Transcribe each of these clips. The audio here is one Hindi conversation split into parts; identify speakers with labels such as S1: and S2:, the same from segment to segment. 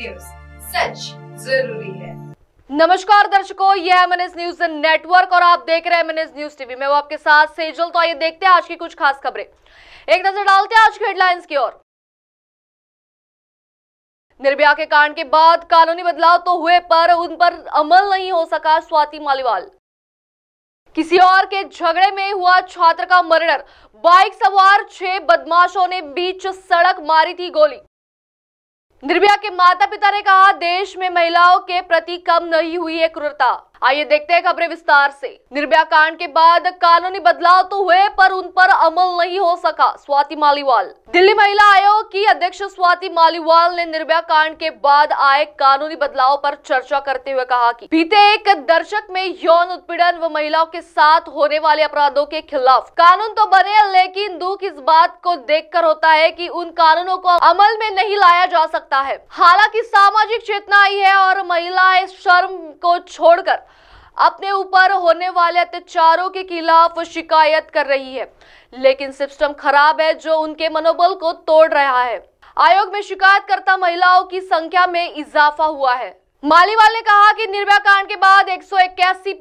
S1: न्यूज सच जरूरी है नमस्कार दर्शकों यह है एम न्यूज नेटवर्क और आप देख रहे हैं एम न्यूज टीवी मैं वो आपके साथ सेजल तो आइए देखते हैं आज की कुछ खास खबरें एक नजर डालते हैं आज की हेडलाइंस की ओर निर्भया के कांड के बाद कानूनी बदलाव तो हुए पर उन पर अमल नहीं हो सका स्वाति मालीवाल किसी और के झगड़े में हुआ छात्र का मर्डर बाइक सवार छह बदमाशों ने बीच सड़क मारी थी गोली निर्भया के माता पिता ने कहा देश में महिलाओं के प्रति कम नहीं हुई है क्रूरता आइए देखते हैं खबरें विस्तार से निर्भया कांड के बाद कानूनी बदलाव तो हुए पर उन पर अमल नहीं हो सका स्वाति मालीवाल दिल्ली महिला आयोग की अध्यक्ष स्वाति मालीवाल ने निर्भया कांड के बाद आए कानूनी बदलाव पर चर्चा करते हुए कहा कि बीते एक दर्शक में यौन उत्पीड़न व महिलाओं के साथ होने वाले अपराधों के खिलाफ कानून तो बने लेकिन दुख इस बात को देख कर होता है की उन कानूनों को अमल में नहीं लाया जा सकता है हालांकि सामाजिक चेतना आई है और महिलाएं शर्म को छोड़कर अपने ऊपर होने वाले अत्याचारों के खिलाफ शिकायत कर रही है लेकिन सिस्टम खराब है जो उनके मनोबल को तोड़ रहा है आयोग में शिकायतकर्ता महिलाओं की संख्या में इजाफा हुआ है मालीवाल ने कहा कि निर्भया कांड के बाद एक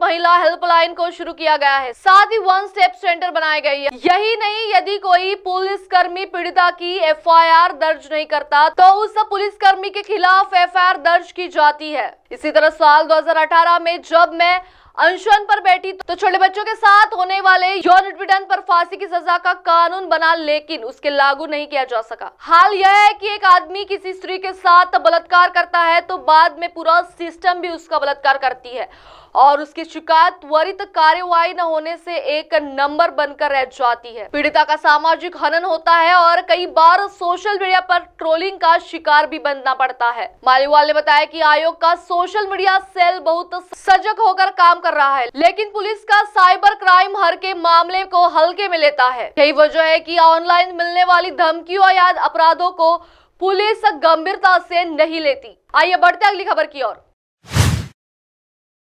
S1: महिला हेल्पलाइन को शुरू किया गया है साथ ही वन स्टेप सेंटर बनाए गए हैं यही नहीं यदि कोई पुलिसकर्मी पीड़िता की एफआईआर दर्ज नहीं करता तो उस पुलिसकर्मी के खिलाफ एफआईआर दर्ज की जाती है इसी तरह साल 2018 में जब मैं अनशन पर बैठी तो छोटे बच्चों के साथ होने वाले यौन उत्पीड़न पर फांसी की सजा का कानून बना लेकिन उसके लागू नहीं किया जा सका हाल यह है कि एक आदमी किसी स्त्री के साथ बलात्कार करता है तो बाद में पूरा सिस्टम भी उसका बलात्कार करती है और उसकी शिकायत त्वरित कार्यवाही न होने से एक नंबर बनकर रह जाती है पीड़िता का सामाजिक हनन होता है और कई बार सोशल मीडिया पर ट्रोलिंग का शिकार भी बनना पड़ता है मालीवाल ने बताया कि आयोग का सोशल मीडिया सेल बहुत सजग होकर काम कर रहा है लेकिन पुलिस का साइबर क्राइम हर के मामले को हल्के में लेता है यही वजह है की ऑनलाइन मिलने वाली धमकियों या अपराधों को पुलिस गंभीरता से नहीं लेती आइए बढ़ते अगली खबर की ओर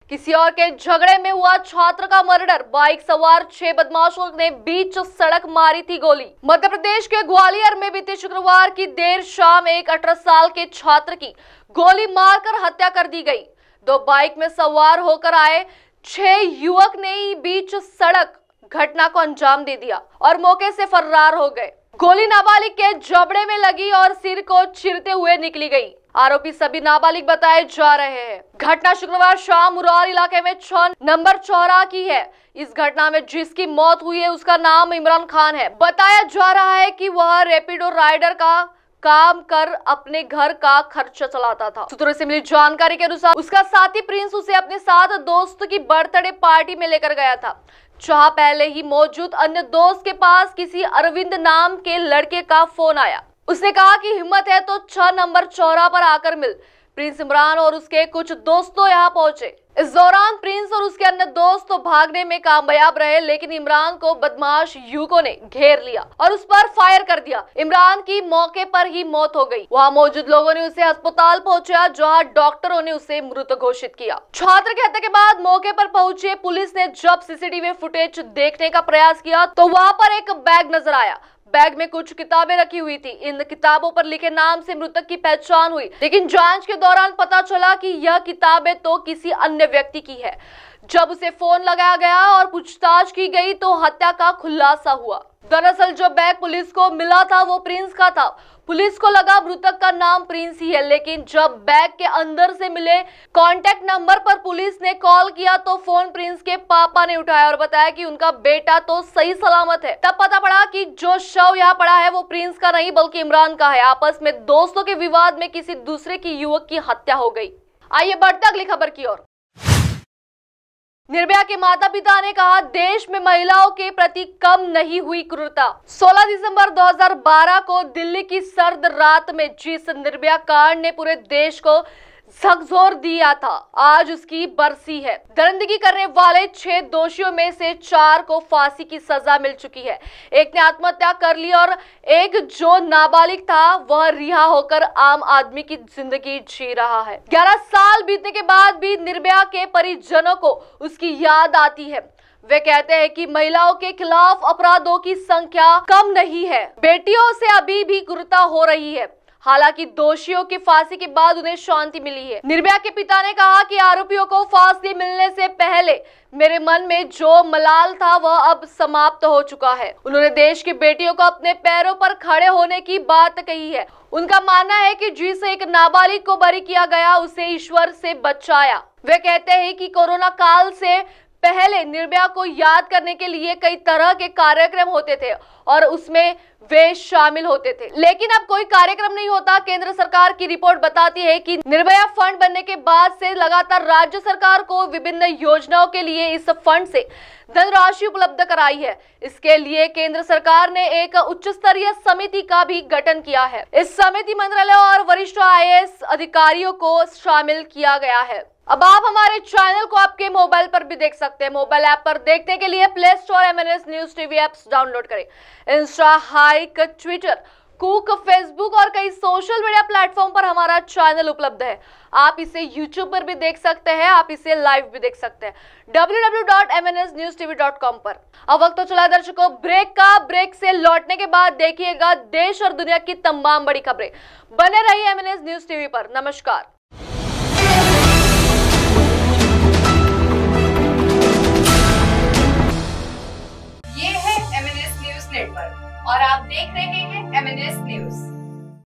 S1: किसी और के झगड़े में हुआ छात्र का मर्डर बाइक सवार छह बदमाशों ने बीच सड़क मारी थी गोली मध्य प्रदेश के ग्वालियर में बीते शुक्रवार की देर शाम एक अठारह साल के छात्र की गोली मारकर हत्या कर दी गई दो बाइक में सवार होकर आए छह युवक ने ही बीच सड़क घटना को अंजाम दे दिया और मौके से फरार हो गए गोली नाबालिग के जबड़े में लगी और सिर को चिरते हुए निकली गई आरोपी सभी नाबालिग बताए जा रहे हैं घटना शुक्रवार शाम मुरार इलाके में छ नंबर चौरा की है इस घटना में जिसकी मौत हुई है उसका नाम इमरान खान है बताया जा रहा है कि वह रेपिडो राइडर का काम कर अपने घर का खर्चा चलाता था सूत्रों से मिली जानकारी के अनुसार उसका साथी प्रिंस उसे अपने साथ दोस्त की बर्थडे पार्टी में लेकर गया था जहां पहले ही मौजूद अन्य दोस्त के पास किसी अरविंद नाम के लड़के का फोन आया उसने कहा कि हिम्मत है तो छह नंबर चौरा पर आकर मिल प्रिंस इमरान और उसके कुछ दोस्तों यहाँ पहुंचे इस दौरान प्रिंस और उसके अन्य दोस्त तो भागने में कामयाब रहे लेकिन इमरान को बदमाश युवकों ने घेर लिया और उस पर फायर कर दिया इमरान की मौके पर ही मौत हो गई वहां मौजूद लोगों ने उसे अस्पताल पहुंचाया जहां डॉक्टरों ने उसे मृत घोषित किया छात्र की हत्या के बाद मौके पर पहुंचे पुलिस ने जब सीसीटीवी फुटेज देखने का प्रयास किया तो वहाँ पर एक बैग नजर आया बैग में कुछ किताबें रखी हुई थी इन किताबों पर लिखे नाम से मृतक की पहचान हुई लेकिन जांच के दौरान पता चला कि यह किताबें तो किसी अन्य व्यक्ति की है जब उसे फोन लगाया गया और पूछताछ की गई तो हत्या का खुलासा हुआ दरअसल जो बैग पुलिस को मिला था वो प्रिंस का था पुलिस को लगा मृतक का नाम प्रिंस ही है लेकिन जब बैग के अंदर से मिले कॉन्टेक्ट नंबर पर पुलिस ने कॉल किया तो फोन प्रिंस के पापा ने उठाया और बताया कि उनका बेटा तो सही सलामत है तब पता पड़ा कि जो शव यहाँ पड़ा है वो प्रिंस का नहीं बल्कि इमरान का है आपस में दोस्तों के विवाद में किसी दूसरे की युवक की हत्या हो गई आइए बढ़ते अगली खबर की ओर निर्भया के माता पिता ने कहा देश में महिलाओं के प्रति कम नहीं हुई क्रूरता 16 दिसंबर 2012 को दिल्ली की सर्द रात में जिस निर्भया कांड ने पूरे देश को सगजोर दिया था आज उसकी बरसी है दरंदगी करने वाले छह दोषियों में से चार को फांसी की सजा मिल चुकी है एक ने आत्महत्या कर ली और एक जो नाबालिग था वह रिहा होकर आम आदमी की जिंदगी जी रहा है ग्यारह साल बीतने के बाद भी निर्भया के परिजनों को उसकी याद आती है वे कहते हैं कि महिलाओं के खिलाफ अपराधों की संख्या कम नहीं है बेटियों से अभी भी गुरुता हो रही है हालांकि दोषियों की फांसी के बाद उन्हें शांति मिली है निर्भया के पिता ने कहा कि आरोपियों को फांसी मिलने से पहले मेरे मन में जो मलाल था वह अब समाप्त हो चुका है उन्होंने देश की बेटियों को अपने पैरों पर खड़े होने की बात कही है उनका मानना है कि जिस एक नाबालिग को बरी किया गया उसे ईश्वर से बचाया वे कहते हैं कि कोरोना काल से पहले निर्भया को याद करने के लिए कई तरह के कार्यक्रम होते थे और उसमें वे शामिल होते थे लेकिन अब कोई कार्यक्रम नहीं होता केंद्र सरकार की रिपोर्ट बताती है कि निर्भया फंड बनने के बाद से लगातार राज्य सरकार को विभिन्न योजनाओं के लिए इस फंड से धनराशि उपलब्ध कराई है इसके लिए केंद्र सरकार ने एक उच्च स्तरीय समिति का भी गठन किया है इस समिति मंत्रालय और वरिष्ठ आई अधिकारियों को शामिल किया गया है अब आप हमारे चैनल को आपके मोबाइल पर भी देख सकते हैं मोबाइल ऐप पर देखने के लिए Play Store M N S news TV apps download करें इंस्टा हाइक ट्विटर कुक फेसबुक और कई सोशल मीडिया प्लेटफॉर्म पर हमारा चैनल उपलब्ध है आप इसे यूट्यूब पर भी देख सकते हैं आप इसे लाइव भी देख सकते हैं कॉम पर अब वक्त तो चला दर्शकों ब्रेक का ब्रेक से लौटने के बाद देखिएगा देश और दुनिया की तमाम बड़ी खबरें बने रही एम न्यूज टीवी पर नमस्कार